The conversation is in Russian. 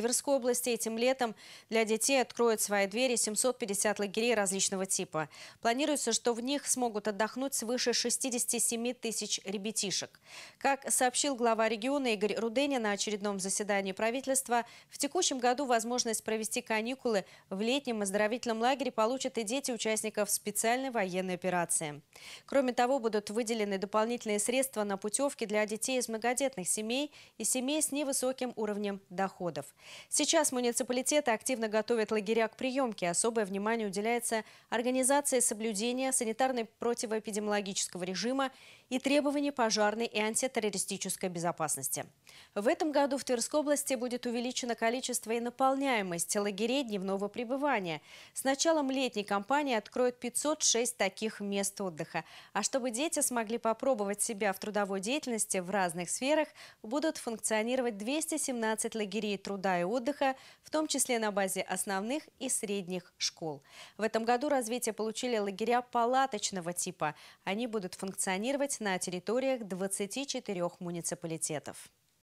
Тверской области этим летом для детей откроют свои двери 750 лагерей различного типа. Планируется, что в них смогут отдохнуть свыше 67 тысяч ребятишек. Как сообщил глава региона Игорь Руденя на очередном заседании правительства, в текущем году возможность провести каникулы в летнем оздоровительном лагере получат и дети участников специальной военной операции. Кроме того, будут выделены дополнительные средства на путевки для детей из многодетных семей и семей с невысоким уровнем доходов. Сейчас муниципалитеты активно готовят лагеря к приемке. Особое внимание уделяется организации соблюдения санитарно-противоэпидемиологического режима и требований пожарной и антитеррористической безопасности. В этом году в Тверской области будет увеличено количество и наполняемость лагерей дневного пребывания. С началом летней кампании откроют 506 таких мест отдыха. А чтобы дети смогли попробовать себя в трудовой деятельности в разных сферах, будут функционировать 217 лагерей труда и отдыха, в том числе на базе основных и средних школ. В этом году развитие получили лагеря палаточного типа. Они будут функционировать на территориях 24 муниципалитетов.